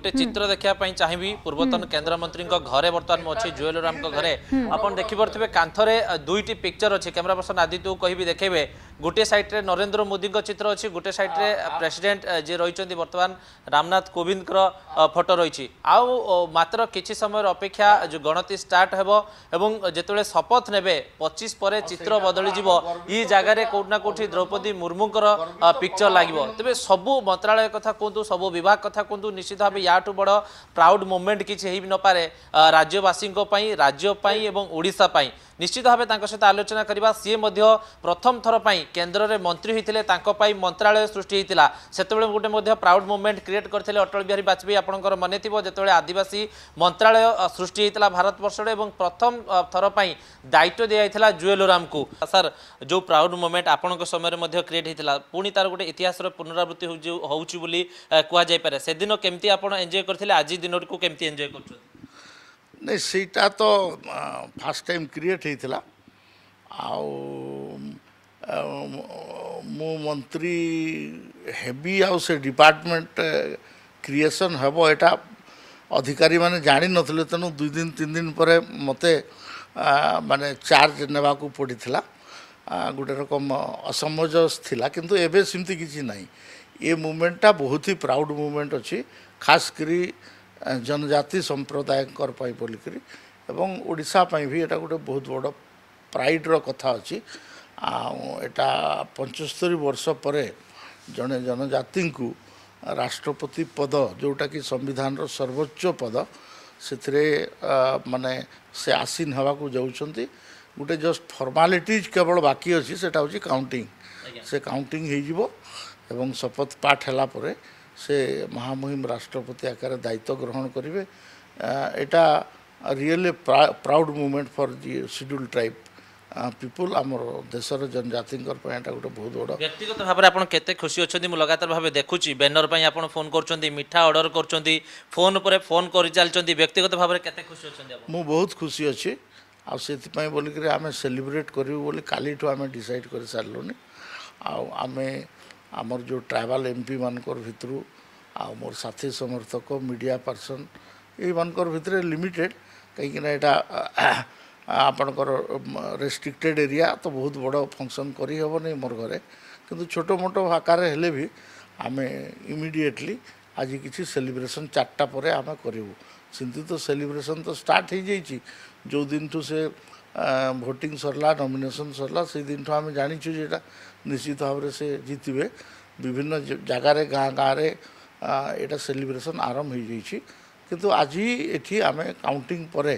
ଗୋଟେ ଚିତ୍ର ଦେଖିବା ପାଇଁ ଚାହିଁବି ପୂର୍ବତନ କେନ୍ଦ୍ରମନ୍ତ୍ରୀଙ୍କ ଘରେ ବର୍ତ୍ତମାନ ମୁଁ ଅଛି ଜୁଏଲ ଓରାମଙ୍କ ଘରେ ଆପଣ ଦେଖିପାରୁଥିବେ କାନ୍ଥରେ ଦୁଇଟି ପିକ୍ଚର ଅଛି କ୍ୟାମେରା ପର୍ସନ ଆଦିତ୍ୟକୁ କହିବି ଦେଖେଇବେ গোটে সাইড্রে নরেন্দ্র মোদীঙ্ চিত্র অছি গোটে সাইড্রে প্রেসিডেন্ট যে রয়েছেন বর্তমান রামনাথ কোবিন্দর ফটো রয়েছে আউ মাত্র কিছু সময়ের অপেক্ষা যে গণতি স্টার্ট হব এবং যেতবে শপথ নেবে পঁচিশ পরে চিত্র বদলি যাব ই জায়গায় কোটি না কোটি দ্রৌপদী মুর্মুঙ্কর পিকচর লাগব তবে সবু মন্ত্রালয় কথা কুহতু সবু বিভাগ কথা কুহতু নিশ্চিত ভাবে ইয়াঠু বড় প্রাউড মুভমেন্ট কিছু হয়ে নপরে রাজ্যবাসী রাজ্য এবং ওড়শা ନିଶ୍ଚିତ ଭାବେ ତାଙ୍କ ସହିତ ଆଲୋଚନା କରିବା ସିଏ ମଧ୍ୟ ପ୍ରଥମ ଥର ପାଇଁ କେନ୍ଦ୍ରରେ ମନ୍ତ୍ରୀ ହୋଇଥିଲେ ତାଙ୍କ ପାଇଁ ମନ୍ତ୍ରାଳୟ ସୃଷ୍ଟି ହୋଇଥିଲା ସେତେବେଳେ ଗୋଟେ ମଧ୍ୟ ପ୍ରାଉଡ୍ ମୁଭମେଣ୍ଟ କ୍ରିଏଟ୍ କରିଥିଲେ ଅଟଳ ବିହାରୀ ବାଜପେୟୀ ଆପଣଙ୍କର ମନେ ଥିବ ଯେତେବେଳେ ଆଦିବାସୀ ମନ୍ତ୍ରାଳୟ ସୃଷ୍ଟି ହୋଇଥିଲା ଭାରତବର୍ଷରେ ଏବଂ ପ୍ରଥମ ଥର ପାଇଁ ଦାୟିତ୍ୱ ଦିଆଯାଇଥିଲା ଜୁଏଲ ଓରାମଙ୍କୁ ସାର୍ ଯେଉଁ ପ୍ରାଉଡ୍ ମୁଭମେଣ୍ଟ ଆପଣଙ୍କ ସମୟରେ ମଧ୍ୟ କ୍ରିଏଟ୍ ହୋଇଥିଲା ପୁଣି ତାର ଗୋଟେ ଇତିହାସର ପୁନରାବୃତ୍ତି ହେଉଛି ବୋଲି କୁହାଯାଇପାରେ ସେଦିନ କେମିତି ଆପଣ ଏନ୍ଜୟ କରିଥିଲେ ଆଜି ଦିନଟିକୁ କେମିତି ଏନ୍ଜୟ କରୁଛନ୍ତି ନାଇଁ ସେଇଟା ତ ଫାର୍ଷ୍ଟ ଟାଇମ୍ କ୍ରିଏଟ୍ ହେଇଥିଲା ଆଉ ମୁଁ ମନ୍ତ୍ରୀ ହେବି ଆଉ ସେ ଡିପାର୍ଟମେଣ୍ଟ କ୍ରିଏସନ୍ ହେବ ଏଇଟା ଅଧିକାରୀମାନେ ଜାଣିନଥିଲେ ତେଣୁ ଦୁଇ ଦିନ ତିନି ଦିନ ପରେ ମୋତେ ମାନେ ଚାର୍ଜ ନେବାକୁ ପଡ଼ିଥିଲା ଗୋଟେ ରକମ ଅସମଞ୍ଜସ ଥିଲା କିନ୍ତୁ ଏବେ ସେମିତି କିଛି ନାହିଁ ଏ ମୁଭମେଣ୍ଟଟା ବହୁତ ହି ପ୍ରାଉଡ଼ ମୁଭମେଣ୍ଟ ଅଛି ଖାସ୍ କରି ଜନଜାତି ସମ୍ପ୍ରଦାୟଙ୍କର ପାଇଁ ବୋଲିକରି ଏବଂ ଓଡ଼ିଶା ପାଇଁ ବି ଏଇଟା ଗୋଟେ ବହୁତ ବଡ଼ ପ୍ରାଇଡ଼ର କଥା ଅଛି ଆଉ ଏଇଟା ପଞ୍ଚସ୍ତରୀ ବର୍ଷ ପରେ ଜଣେ ଜନଜାତିଙ୍କୁ ରାଷ୍ଟ୍ରପତି ପଦ ଯେଉଁଟାକି ସମ୍ବିଧାନର ସର୍ବୋଚ୍ଚ ପଦ ସେଥିରେ ମାନେ ସେ ଆସୀନ ହେବାକୁ ଯାଉଛନ୍ତି ଗୋଟେ ଜଷ୍ଟ ଫର୍ମାଲିଟିଜ୍ କେବଳ ବାକି ଅଛି ସେଇଟା ହେଉଛି କାଉଣ୍ଟିଂ ସେ କାଉଣ୍ଟିଂ ହେଇଯିବ ଏବଂ ଶପଥ ପାଠ ହେଲା ପରେ ସେ ମହାମହିମ ରାଷ୍ଟ୍ରପତି ଆକାରରେ ଦାୟିତ୍ୱ ଗ୍ରହଣ କରିବେ ଏଇଟା really proud movement for the scheduled tribe people ଆମର ଦେଶର ଜନଜାତିଙ୍କର ପାଇଁ ଏଇଟା ଗୋଟେ ବହୁତ ବଡ଼ ବ୍ୟକ୍ତିଗତ ଭାବରେ ଆପଣ କେତେ ଖୁସି ଅଛନ୍ତି ମୁଁ ଲଗାତାର ଭାବେ ଦେଖୁଛି ବ୍ୟାନର ପାଇଁ ଆପଣ ଫୋନ୍ କରୁଛନ୍ତି ମିଠା ଅର୍ଡ଼ର କରୁଛନ୍ତି ଫୋନ୍ ପରେ ଫୋନ୍ କରିଚାଲିଛନ୍ତି ବ୍ୟକ୍ତିଗତ ଭାବରେ କେତେ ଖୁସି ଅଛନ୍ତି ମୁଁ ବହୁତ ଖୁସି ଅଛି ଆଉ ସେଥିପାଇଁ ବୋଲିକରି ଆମେ ସେଲିବ୍ରେଟ୍ କରିବୁ ବୋଲି କାଲିଠୁ ଆମେ ଡିସାଇଡ଼୍ କରିସାରିଲୁଣି ଆଉ ଆମେ আমার যে ট্রাইবাল এমপি মানকর ভিতর আমার সাথী সমর্থক মিডিয়া পর্সন এইমানকর ভিতরে লিমিটেড কাইকি না এটা আপনার রেস্ট্রিক্টেড এরিয়া তো বহুত বড় ফংশন করি হবনি মোর ঘরে কিন্তু ছোট মোটো আকারে হলে বি আমি ইমিডিয়েটলি আজি কিছু সেলিব্রেসন চারটা পরে আমি করবু সেমতি তো সেলিব্রেসন তো স্টার্ট হয়ে যাইছি যেদিন সে ভোটিং সরলা নমিনেশন সরলা সেই দিনঠু আমি জানিছু যে এটা নিশ্চিত ভাবে সে জিতবে বিভিন্ন জায়গার গাঁ গাঁরে এটা সেলিব্রেশন আরম্ভ হয়ে যাই কিন্তু আজি এটি আমি কাউন্টিং পরে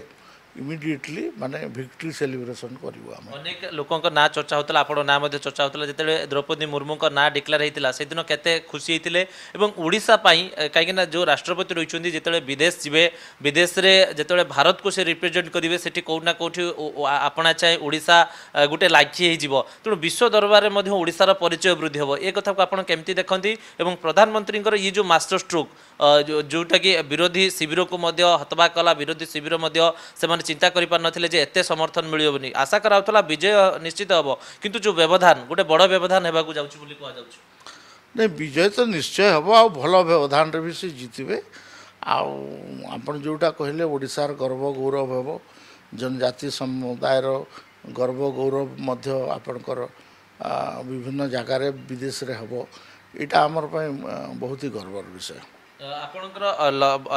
ইমিডিয়েটলি মানে ভিক্টরি সেলিব্রেশন করবু আমি অনেক লোকঙ্ক না চর্চা হতলা আপন না মধ্যে চর্চা হতলা যেতবে দ্রৌপদী মুর্মুঙ্ক না ডিক্লেয়ার হয়েছিল সেদিন কেতে খুশি হয়েছিল এবং ওড়িশা পাই কাইকিনা যে রাষ্ট্রপতি রয়েছেন যেতবে বিদেশ যাবে বিদেশে যেতবে ভারতকে সে রিপ্রেজেন্ট করবে সেটি কোটি না কোটি আপনা চাই ওড়িশা গোটে লাখি হয়ে যাব তেমন বিশ্ব দরবারে মধ্যে ওড়িশার পরিচয় বৃদ্ধি হব এ কথা আপনার কেমতি দেখতে এবং প্রধানমন্ত্রীঙ্কর ইয়ে যে মাস্টর স্ট্রোক যেটা কি বিরোধী শিবিরক মধ্য হতবা কলা বিরোধী শিবির মধ্য সে ଭାବରେ ଚିନ୍ତା କରିପାରିନଥିଲେ ଯେ ଏତେ ସମର୍ଥନ ମିଳିବ ବୋଲି ଆଶା କରାଯାଉଥିଲା ବିଜୟ ନିଶ୍ଚିତ ହେବ କିନ୍ତୁ ଯେଉଁ ବ୍ୟବଧାନ ଗୋଟେ ବଡ଼ ବ୍ୟବଧାନ ହେବାକୁ ଯାଉଛି ବୋଲି କୁହାଯାଉଛି ନାଇଁ ବିଜୟ ତ ନିଶ୍ଚୟ ହେବ ଆଉ ଭଲ ବ୍ୟବଧାନରେ ବି ସେ ଜିତିବେ ଆଉ ଆପଣ ଯେଉଁଟା କହିଲେ ଓଡ଼ିଶାର ଗର୍ବ ଗୌରବ ହେବ ଜନଜାତି ସମୁଦାୟର ଗର୍ବ ଗୌରବ ମଧ୍ୟ ଆପଣଙ୍କର ବିଭିନ୍ନ ଜାଗାରେ ବିଦେଶରେ ହେବ ଏଇଟା ଆମର ପାଇଁ ବହୁତ ହି ଗର୍ବର ବିଷୟ ଆପଣଙ୍କର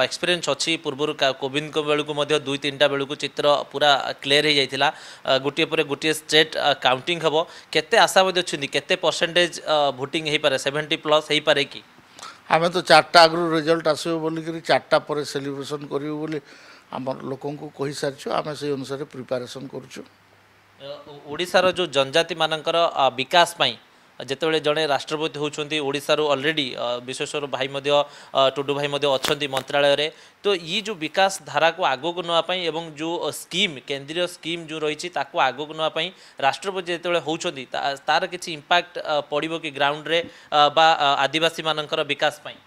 ଏକ୍ସପିରିଏନ୍ସ ଅଛି ପୂର୍ବରୁ କୋବିନ୍ଦଙ୍କ ବେଳକୁ ମଧ୍ୟ ଦୁଇ ତିନିଟା ବେଳକୁ ଚିତ୍ର ପୁରା କ୍ଲିୟର ହେଇଯାଇଥିଲା ଗୋଟିଏ ପରେ ଗୋଟିଏ ଷ୍ଟେଟ୍ କାଉଣ୍ଟିଂ ହେବ କେତେ ଆଶାବାଦୀ ଅଛନ୍ତି କେତେ ପରସେଣ୍ଟେଜ ଭୋଟିଂ ହେଇପାରେ ସେଭେଣ୍ଟି ପ୍ଲସ୍ ହେଇପାରେ କି ଆମେ ତ ଚାରିଟା ଆଗରୁ ରେଜଲ୍ଟ ଆସିବ ବୋଲିକରି ଚାରିଟା ପରେ ସେଲିବ୍ରେସନ୍ କରିବୁ ବୋଲି ଆମର ଲୋକଙ୍କୁ କହିସାରିଛୁ ଆମେ ସେଇ ଅନୁସାରେ ପ୍ରିପାରେସନ୍ କରୁଛୁ ଓଡ଼ିଶାର ଯେଉଁ ଜନଜାତିମାନଙ୍କର ବିକାଶ ପାଇଁ ଯେତେବେଳେ ଜଣେ ରାଷ୍ଟ୍ରପତି ହେଉଛନ୍ତି ଓଡ଼ିଶାରୁ ଅଲରେଡ଼ି ବିଶ୍ୱେଶ୍ୱର ଭାଇ ମଧ୍ୟ ଟୁଡ଼ୁ ଭାଇ ମଧ୍ୟ ଅଛନ୍ତି ମନ୍ତ୍ରାଳୟରେ ତ ଇଏ ଯେଉଁ ବିକାଶ ଧାରାକୁ ଆଗକୁ ନେବା ପାଇଁ ଏବଂ ଯେଉଁ ସ୍କିମ୍ କେନ୍ଦ୍ରୀୟ ସ୍କିମ୍ ଯେଉଁ ରହିଛି ତାକୁ ଆଗକୁ ନେବା ପାଇଁ ରାଷ୍ଟ୍ରପତି ଯେତେବେଳେ ହେଉଛନ୍ତି ତା'ର କିଛି ଇମ୍ପାକ୍ଟ ପଡ଼ିବ କି ଗ୍ରାଉଣ୍ଡରେ ବା ଆଦିବାସୀମାନଙ୍କର ବିକାଶ ପାଇଁ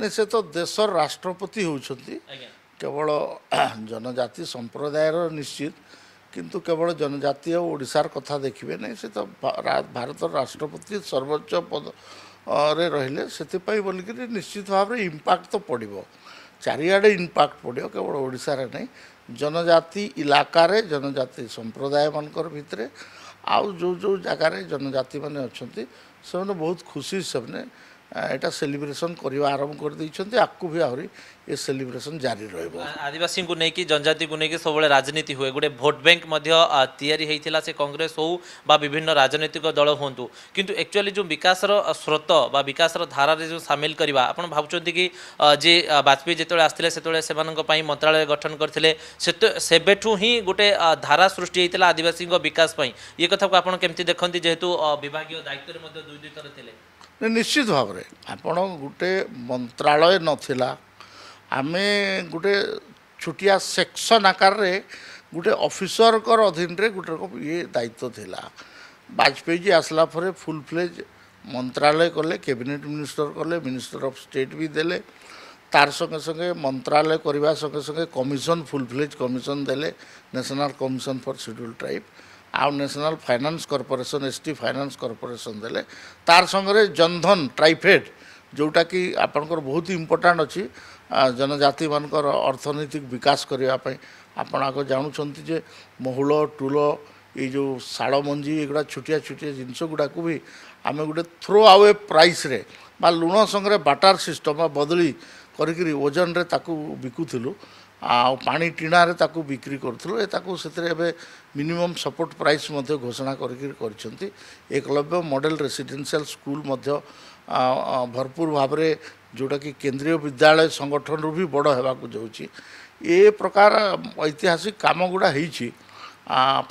ନାଇଁ ସେ ତ ଦେଶର ରାଷ୍ଟ୍ରପତି ହେଉଛନ୍ତି କେବଳ ଜନଜାତି ସମ୍ପ୍ରଦାୟର ନିଶ୍ଚିତ কিন্তু কেবল জনজাতীয় ওড়িশার কথা দেখিবে না সে তো ভারতের রাষ্ট্রপতি সর্বোচ্চ পদ পদরে রহলে সেপাই বলিকি নিশ্চিত ভাবে ইম্পাক্ট তো পড়ব চারিআড়ে ইম্পাক্ট পড়ব কেবল ওড়িশার নাই জনজাতি ইলাকার জনজাতি সম্প্রদায় মানকর ভিতরে আউ যে জায়গায় জনজাতি মানে অনেক সে বহুত খুশি সে এটা সেলিব্রেসন করা আরম্ভ করেদিন আকু বি আহরি এ সেলিব্রেসন জারি রহব আদিবাসী নেই জনজাতি নেই সবুলে রাজনীতি হুয়ে গোটে ভোট ব্যাঙ্ক তৈরি হয়েছিল সে কংগ্রেস হো বা বিভিন্ন রাজনৈতিক দল হুঁতু কিন্তু একচুয়ালি যে বিকাশর স্রোত বা বিকাশর ধারার যে সামিল করা আপনার ভাবুন কি যে বাজপেয়ী যেত আসলে সেতবে সে মন্ত্রালয় গঠন করে সেবেঠু হি গোটে ধারা সৃষ্টি হয়েছিল আদিবাসী বিকাশ ইয়ে কথা আপনার কেমি দেখতে যেহেতু বিভাগীয় দায়িত্বের দুই দুই থর লে ନିଶ୍ଚିତ ଭାବରେ ଆପଣ ଗୋଟେ ମନ୍ତ୍ରାଳୟ ନଥିଲା ଆମେ ଗୋଟେ ଛୋଟିଆ ସେକ୍ସନ୍ ଆକାରରେ ଗୋଟେ ଅଫିସରଙ୍କର ଅଧୀନରେ ଗୋଟେ ଇଏ ଦାୟିତ୍ୱ ଥିଲା ବାଜପେୟୀଜୀ ଆସିଲା ପରେ ଫୁଲ୍ ଫ୍ଲେଜ୍ ମନ୍ତ୍ରାଳୟ କଲେ କ୍ୟାବିନେଟ୍ ମିନିଷ୍ଟର କଲେ ମିନିଷ୍ଟର ଅଫ୍ ଷ୍ଟେଟ୍ ବି ଦେଲେ ତାର ସଙ୍ଗେ ସଙ୍ଗେ ମନ୍ତ୍ରାଳୟ କରିବା ସଙ୍ଗେ ସଙ୍ଗେ କମିଶନ ଫୁଲ୍ ଫ୍ଲେଜ୍ କମିଶନ ଦେଲେ national commission for scheduled tribe ଆଉ national finance corporation S T finance corporation ଦେଲେ ତାର୍ ସାଙ୍ଗରେ ଜନଧନ ଟ୍ରାଇଫେଡ଼୍ ଯେଉଁଟାକି ଆପଣଙ୍କର ବହୁତ ଇମ୍ପୋର୍ଟାଣ୍ଟ ଅଛି ଜନଜାତିମାନଙ୍କର ଅର୍ଥନୈତିକ ବିକାଶ କରିବା ପାଇଁ ଆପଣ ଆଗ ଜାଣୁଛନ୍ତି ଯେ ମହୁଳ ଟୁଲ ଏଇ ଯେଉଁ ଶାଳ ମଞ୍ଜି ଏଗୁଡ଼ା ଛୋଟିଆ ଛୋଟିଆ ଜିନିଷ ଗୁଡ଼ାକୁ ବି ଆମେ ଗୋଟେ ଥ୍ରୋ ଆୱେ ପ୍ରାଇସ୍ରେ ବା ଲୁଣ ସାଙ୍ଗରେ ବାଟାର ସିଷ୍ଟମ୍ ବା ବଦଳି କରିକିରି ଓଜନରେ ତାକୁ ବିକୁଥିଲୁ ଆଉ ପାଣି ଟିଣାରେ ତାକୁ ବିକ୍ରି କରୁଥିଲୁ ଏ ତାକୁ ସେଥିରେ ଏବେ ମିନିମମ୍ ସପୋର୍ଟ ପ୍ରାଇସ୍ ମଧ୍ୟ ଘୋଷଣା କରିକି କରିଛନ୍ତି ଏକଲବ୍ୟ ମଡ଼େଲ ରେସିଡେନ୍ସିଆଲ୍ ସ୍କୁଲ୍ ମଧ୍ୟ ଭରପୁର ଭାବରେ ଯେଉଁଟାକି କେନ୍ଦ୍ରୀୟ ବିଦ୍ୟାଳୟ ସଂଗଠନରୁ ବି ବଡ଼ ହେବାକୁ ଯାଉଛି ଏ ପ୍ରକାର ଐତିହାସିକ କାମଗୁଡ଼ା ହେଇଛି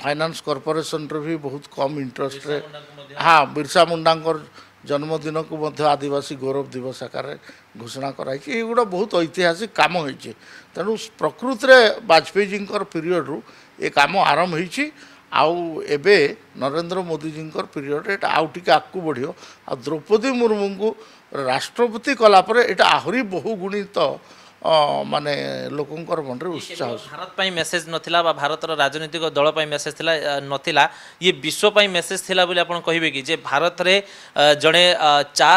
ଫାଇନାନ୍ସ କର୍ପୋରେସନ୍ରେ ବି ବହୁତ କମ୍ ଇଣ୍ଟରେଷ୍ଟରେ ହଁ ବିର୍ସା ମୁଣ୍ଡାଙ୍କର ଜନ୍ମଦିନକୁ ମଧ୍ୟ ଆଦିବାସୀ ଗୌରବ ଦିବସ ଆକାରରେ ଘୋଷଣା କରାହେଇଛି ଏଗୁଡ଼ା ବହୁତ ଐତିହାସିକ କାମ ହୋଇଛି ତେଣୁ ପ୍ରକୃତିରେ ବାଜପେୟୀଜୀଙ୍କର ପିରିୟଡ଼ରୁ ଏ କାମ ଆରମ୍ଭ ହୋଇଛି ଆଉ ଏବେ ନରେନ୍ଦ୍ର ମୋଦିଜୀଙ୍କର ପିରିୟଡ଼ରେ ଏଇଟା ଆଉ ଟିକିଏ ଆଗକୁ ବଢ଼ିବ ଆଉ ଦ୍ରୌପଦୀ ମୁର୍ମୁଙ୍କୁ ରାଷ୍ଟ୍ରପତି କଲାପରେ ଏଇଟା ଆହୁରି ବହୁଗୁଣିତ ମାନେ ଲୋକଙ୍କର ମନରେ ଉତ୍ସାହ ଭାରତ ପାଇଁ ମେସେଜ ନଥିଲା ବା ଭାରତର ରାଜନୈତିକ ଦଳ ପାଇଁ ମେସେଜ ଥିଲା ନଥିଲା ଇଏ ବିଶ୍ୱ ପାଇଁ ମେସେଜ ଥିଲା ବୋଲି ଆପଣ କହିବେ କି ଯେ ଭାରତରେ ଜଣେ ଚା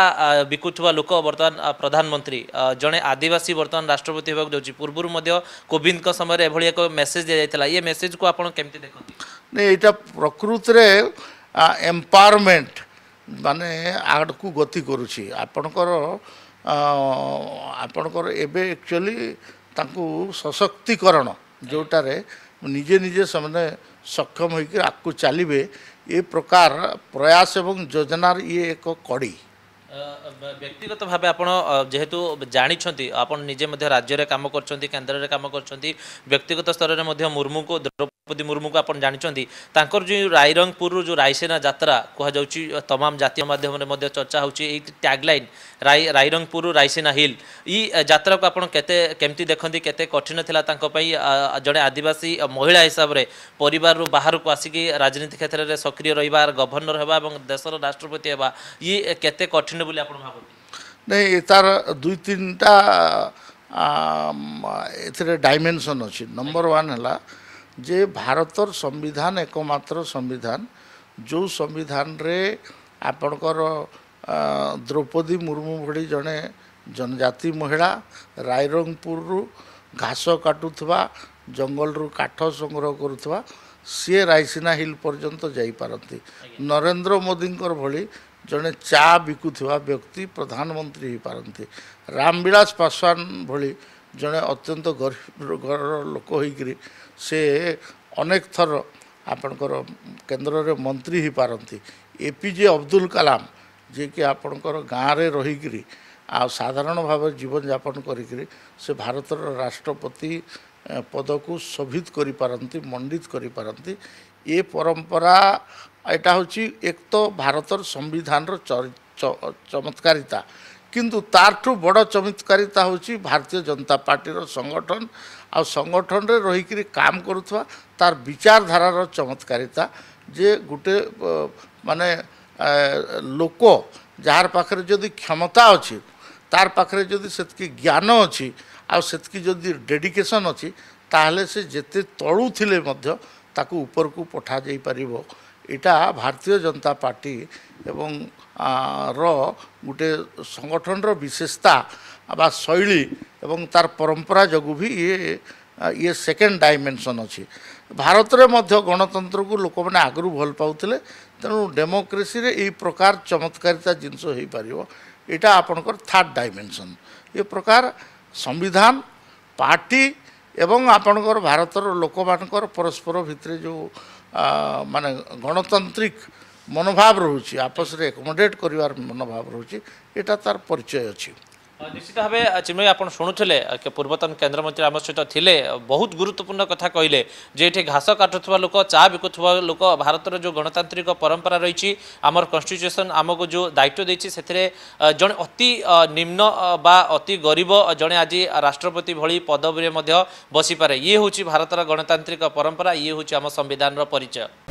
ବିକୁଥିବା ଲୋକ ବର୍ତ୍ତମାନ ପ୍ରଧାନମନ୍ତ୍ରୀ ଜଣେ ଆଦିବାସୀ ବର୍ତ୍ତମାନ ରାଷ୍ଟ୍ରପତି ହେବାକୁ ଯାଉଛି ପୂର୍ବରୁ ମଧ୍ୟ କୋବିନ୍ଦଙ୍କ ସମୟରେ ଏଭଳି ଏକ ମେସେଜ ଦିଆଯାଇଥିଲା ଇଏ ମେସେଜକୁ ଆପଣ କେମିତି ଦେଖନ୍ତି ନାଇଁ ଏଇଟା ପ୍ରକୃତିରେ ଏମ୍ପାୱାରମେଣ୍ଟ ମାନେ ଆଡ଼କୁ ଗତି କରୁଛି ଆପଣଙ୍କର ଆପଣଙ୍କର ଏବେ ଆକ୍ଚୁଆଲି ତାଙ୍କୁ ସଶକ୍ତିକରଣ ଯେଉଁଟାରେ ନିଜେ ନିଜେ ସେମାନେ ସକ୍ଷମ ହୋଇକି ଆଗକୁ ଚାଲିବେ ଏ ପ୍ରକାର ପ୍ରୟାସ ଏବଂ ଯୋଜନାର ଇଏ ଏକ କଡ଼ି ব্যক্তিগত ভাবে আপনার যেহেতু জাঁচান আপনার নিজে রাজ্যের কাম করছেন কেন্দ্রের কাম করছেন ব্যক্তিগত স্তরের মুর্মু দ্রৌপদী মুর্মু আপনার জাঁচান তাঁর যে রাইরঙ্গপুর যে রাইসেনা যাত্রা কুহযাচ্ছি তমাম জাতীয় মাধ্যমে চর্চা হচ্ছে এই ট্যাগলাইন রাই রাইরঙ্গপুর রাইসেনা হিল ই যাত্রা আপনার কে কমিটি দেখতে কেতে কঠিন লা তাঁপাই জনে আদিবাসী মহিলা হিসাবে পরিবার বাহার আসিকি রাজনীতি ক্ষেত্রে সক্রিয় রহবা গভর্নর হওয়া এবং দেশের রাষ্ট্রপতি হওয়া ই কে কঠিন ଆସିଲେ ବୋଲି ଆପଣ ଭାବନ୍ତି ନାଇଁ ତାର ଦୁଇ ତିନିଟା ଏଥିରେ ଡାଇମେନସନ୍ ଅଛି ନମ୍ବର ୱାନ୍ ହେଲା ଯେ ଭାରତର ସମ୍ବିଧାନ ଏକମାତ୍ର ସମ୍ବିଧାନ ଯେଉଁ ସମ୍ବିଧାନରେ ଆପଣଙ୍କର ଦ୍ରୌପଦୀ ମୁର୍ମୁ ଭଳି ଜଣେ ଜନଜାତି ମହିଳା ରାଇରଙ୍ଗପୁରରୁ ଘାସ କାଟୁଥିବା ଜଙ୍ଗଲରୁ କାଠ ସଂଗ୍ରହ କରୁଥିବା ସିଏ ରାଇସିନା ହିଲ୍ ପର୍ଯ୍ୟନ୍ତ ଯାଇପାରନ୍ତି ନରେନ୍ଦ୍ର ମୋଦିଙ୍କର ଭଳି ଜଣେ ଚା ବିକୁଥିବା ବ୍ୟକ୍ତି ପ୍ରଧାନମନ୍ତ୍ରୀ ହୋଇପାରନ୍ତି ରାମବିଳାସ ପାଶୱାନ ଭଳି ଜଣେ ଅତ୍ୟନ୍ତ ଗରିବ ଘରର ଲୋକ ହୋଇକରି ସେ ଅନେକ ଥର ଆପଣଙ୍କର କେନ୍ଦ୍ରରେ ମନ୍ତ୍ରୀ ହୋଇପାରନ୍ତି ଏପିଜେ ଅବଦୁଲ କାଲାମ ଯିଏକି ଆପଣଙ୍କର ଗାଁରେ ରହିକରି ଆଉ ସାଧାରଣ ଭାବରେ ଜୀବନଯାପନ କରିକିରି ସେ ଭାରତର ରାଷ୍ଟ୍ରପତି ପଦକୁ ଶୋଭିତ କରିପାରନ୍ତି ମଣ୍ଡିତ କରିପାରନ୍ତି ଏ ପରମ୍ପରା এটা হচ্ছে এক তো ভারতের সংবিধানর চমৎকারিতা কিন্তু তারঠু বড় চমৎকারিতা হচ্ছে ভারতীয় জনতা পার্টির সংগঠন আর সংগঠনরে রহিকি কাম করুয়া তার বিচারধারার চমৎকারিতা যে গোটে মানে লোক যার পাখে যদি ক্ষমতা অছি তার পাখে যদি সেতকি জ্ঞান অছি আর যদি ডেডিকেশন অছি তাহলে সে যেতে তলু থিলে মধ্য তাকে উপরকু পঠা যাই পারিব এটা ଭାରତୀୟ ଜନତା ପାର୍ଟି ଏବଂ ର ଗୋଟେ ସଂଗଠନର ବିଶେଷତା ବା ଶୈଳୀ ଏବଂ ତାର ପରମ୍ପରା ଯୋଗୁଁ ବି ଇଏ ଇଏ ସେକେଣ୍ଡ ଡାଇମେନସନ୍ ଅଛି ଭାରତରେ ମଧ୍ୟ ଗଣତନ୍ତ୍ରକୁ ଲୋକମାନେ ଆଗରୁ ଭଲ ପାଉଥିଲେ ତେଣୁ ଡେମୋକ୍ରେସିରେ ଏଇ ପ୍ରକାର ଚମତ୍କାରିତା ଜିନିଷ ହୋଇପାରିବ ଏଇଟା ଆପଣଙ୍କର ଥାର୍ଡ଼ ଡାଇମେନସନ୍ ଏ ପ୍ରକାର ସମ୍ବିଧାନ ପାର୍ଟି ଏବଂ ଆପଣଙ୍କର ଭାରତର ଲୋକମାନଙ୍କର ପରସ୍ପର ଭିତରେ ଯେଉଁ ମାନେ ଗଣତାନ୍ତ୍ରିକ ମନୋଭାବ ରହୁଛି ଆପସରେ ଏକୋମୋଡେଟ୍ କରିବାର ମନୋଭାବ ରହୁଛି ଏଇଟା ତାର ପରିଚୟ ଅଛି ନିଶ୍ଚିତ ଭାବେ ଚିନ୍ମୟ ଆପଣ ଶୁଣୁଥିଲେ ପୂର୍ବତନ କେନ୍ଦ୍ରମନ୍ତ୍ରୀ ଆମ ସହିତ ଥିଲେ ବହୁତ ଗୁରୁତ୍ୱପୂର୍ଣ୍ଣ କଥା କହିଲେ ଯେ ଏଠି ଘାସ କାଟୁଥିବା ଲୋକ ଚା ବିକୁଥିବା ଲୋକ ଭାରତର ଯେଉଁ ଗଣତାନ୍ତ୍ରିକ ପରମ୍ପରା ରହିଛି ଆମର କନଷ୍ଟିଚ୍ୟୁସନ୍ ଆମକୁ ଯେଉଁ ଦାୟିତ୍ୱ ଦେଇଛି ସେଥିରେ ଜଣେ ଅତି ନିମ୍ନ ବା ଅତି ଗରିବ ଜଣେ ଆଜି ରାଷ୍ଟ୍ରପତି ଭଳି ପଦବୀରେ ମଧ୍ୟ ବସିପାରେ ଇଏ ହେଉଛି ଭାରତର ଗଣତାନ୍ତ୍ରିକ ପରମ୍ପରା ଇଏ ହେଉଛି ଆମ ସମ୍ବିଧାନର ପରିଚୟ